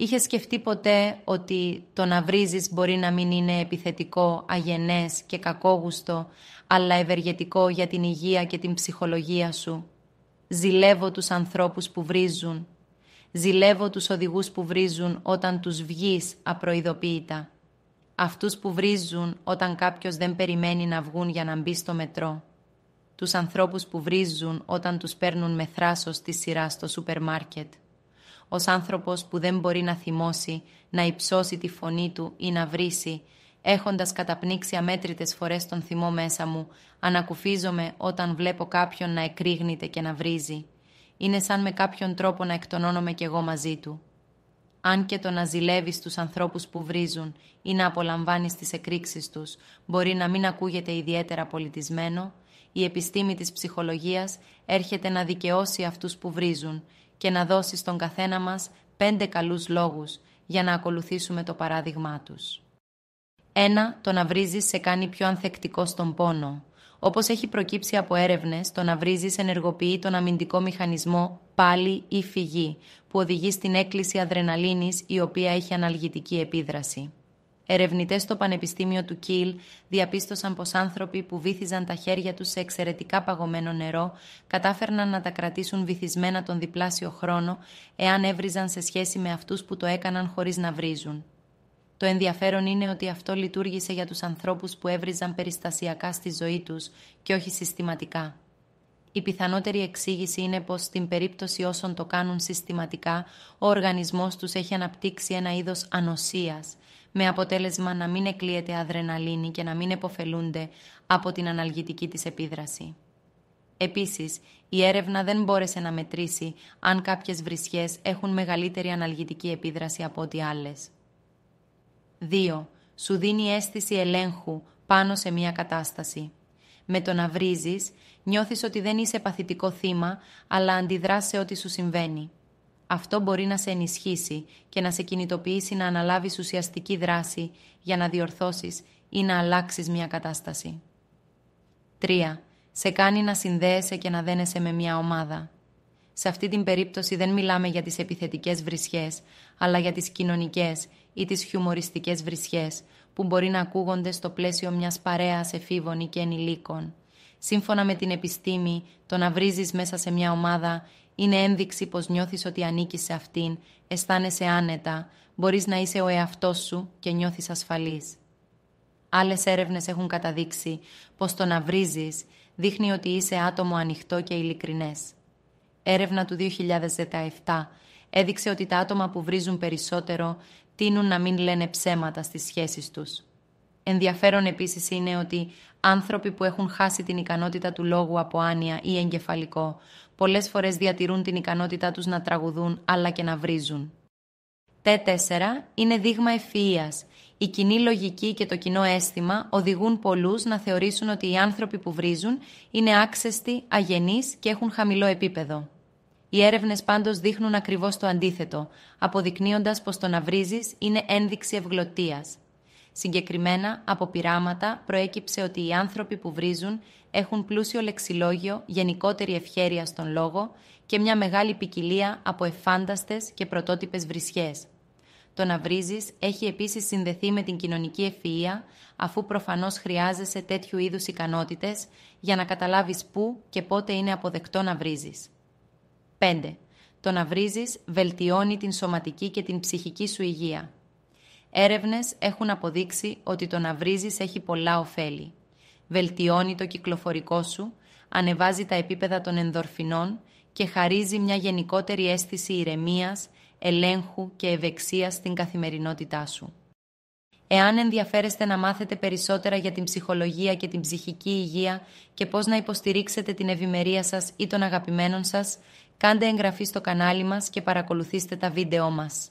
Είχες σκεφτεί ποτέ ότι το να βρίζεις μπορεί να μην είναι επιθετικό, αγενές και κακόγουστο, αλλά ευεργετικό για την υγεία και την ψυχολογία σου. Ζηλεύω τους ανθρώπους που βρίζουν. Ζηλεύω τους οδηγούς που βρίζουν όταν τους βγεις απροειδοποίητα. Αυτούς που βρίζουν όταν κάποιος δεν περιμένει να βγουν για να μπει στο μετρό. Τους ανθρώπους που βρίζουν όταν τους παίρνουν με θράσος τη σειρά στο σούπερ μάρκετ ως άνθρωπος που δεν μπορεί να θυμώσει, να υψώσει τη φωνή του ή να βρίσει, έχοντας καταπνίξει αμέτρητες φορές τον θυμό μέσα μου, ανακουφίζομαι όταν βλέπω κάποιον να εκρήγνεται και να βρίζει. Είναι σαν με κάποιον τρόπο να εκτονώνομαι κι εγώ μαζί του. Αν και το να ζηλεύεις τους ανθρώπους που βρίζουν ή να απολαμβάνεις τις εκρήξεις τους μπορεί να μην ακούγεται ιδιαίτερα πολιτισμένο, η επιστήμη της ψυχολογίας έρχεται να δικαιώσει αυτούς που βρίζουν και να δώσει στον καθένα μας πέντε καλούς λόγους για να ακολουθήσουμε το παράδειγμά τους. Ένα, το να βρίζεις σε κάνει πιο ανθεκτικό στον πόνο. Όπως έχει προκύψει από έρευνες, το να βρίζεις ενεργοποιεί τον αμυντικό μηχανισμό πάλι ή φυγή, που οδηγεί στην έκκληση αδρεναλίνης η οποία έχει αναλγητική επίδραση. Ερευνητές στο Πανεπιστήμιο του Κιλ διαπίστωσαν πως άνθρωποι που βύθιζαν τα χέρια τους σε εξαιρετικά παγωμένο νερό κατάφερναν να τα κρατήσουν βυθισμένα τον διπλάσιο χρόνο εάν έβριζαν σε σχέση με αυτούς που το έκαναν χωρίς να βρίζουν. Το ενδιαφέρον είναι ότι αυτό λειτουργήσε για τους ανθρώπους που έβριζαν περιστασιακά στη ζωή τους και όχι συστηματικά. Η πιθανότερη εξήγηση είναι πως στην περίπτωση όσων το κάνουν συστηματικά, ο οργανισμός τους έχει αναπτύξει ένα είδος ανοσίας με αποτέλεσμα να μην εκλείεται αδρεναλίνη και να μην επωφελούνται από την αναλγητική της επίδραση. Επίσης, η έρευνα δεν μπόρεσε να μετρήσει αν κάποιες βρισχές έχουν μεγαλύτερη αναλγητική επίδραση από ό,τι άλλες. 2. Σου δίνει αίσθηση ελέγχου πάνω σε μια κατάσταση. Με το να βρίζεις, νιώθεις ότι δεν είσαι παθητικό θύμα, αλλά αντιδράς ό,τι σου συμβαίνει. Αυτό μπορεί να σε ενισχύσει και να σε κινητοποιήσει να αναλάβεις ουσιαστική δράση για να διορθώσεις ή να αλλάξεις μια κατάσταση. 3. Σε κάνει να συνδέεσαι και να δένεσαι με μια ομάδα. Σε αυτή την περίπτωση δεν μιλάμε για τις επιθετικές βρισιές, αλλά για τις κοινωνικές ή τις χιουμοριστικές βρισιές που μπορεί να ακούγονται στο πλαίσιο μιας παρέας εφήβων ή και ενηλίκων σύμφωνα με την επιστήμη, το να βρίζεις μέσα σε μια ομάδα είναι ένδειξη πως νιώθεις ότι ανήκεις σε αυτήν, αισθάνεσαι άνετα, μπορείς να είσαι ο εαυτός σου και νιώθεις ασφαλής. Άλλες έρευνες έχουν καταδείξει πως το να βρίζεις δείχνει ότι είσαι άτομο ανοιχτό και ειλικρινές. Έρευνα του 2017 έδειξε ότι τα άτομα που βρίζουν περισσότερο τείνουν να μην λένε ψέματα στις σχέσεις τους. Ενδιαφέρον επίσης είναι ότι άνθρωποι που έχουν χάσει την ικανότητα του λόγου από άνοια ή εγκεφαλικό, πολλές φορές διατηρούν την ικανότητά τους να τραγουδούν αλλά και να βριζουν τ Т4 είναι δείγμα ευφυΐας. Η κοινή λογική και το κοινό αίσθημα οδηγούν πολλούς να θεωρήσουν ότι οι άνθρωποι που βρίζουν είναι άξεστοι, αγενείς και έχουν χαμηλό επίπεδο. Οι έρευνες πάντως δείχνουν ακριβώς το αντίθετο, αποδεικνύοντας πως το να βρίζεις είναι ένδειξη ευγλωτίας. Συγκεκριμένα, από πειράματα προέκυψε ότι οι άνθρωποι που βρίζουν έχουν πλούσιο λεξιλόγιο, γενικότερη ευχέρεια στον λόγο και μια μεγάλη ποικιλία από εφάνταστες και πρωτότυπες βρισχές. Το να βρίζεις έχει επίσης συνδεθεί με την κοινωνική ευφυΐα, αφού προφανώς χρειάζεσαι τέτοιου είδους ικανότητες για να καταλάβεις πού και πότε είναι αποδεκτό να βρίζεις. 5. Το να βρίζεις βελτιώνει την σωματική και την ψυχική σου υγεία. Έρευνες έχουν αποδείξει ότι το να βρίζεις έχει πολλά ωφέλη. Βελτιώνει το κυκλοφορικό σου, ανεβάζει τα επίπεδα των ενδορφινών και χαρίζει μια γενικότερη αίσθηση ηρεμίας, ελέγχου και ευεξίας στην καθημερινότητά σου. Εάν ενδιαφέρεστε να μάθετε περισσότερα για την ψυχολογία και την ψυχική υγεία και πώς να υποστηρίξετε την ευημερία σας ή των αγαπημένων σας, κάντε εγγραφή στο κανάλι μας και παρακολουθήστε τα βίντεό μας.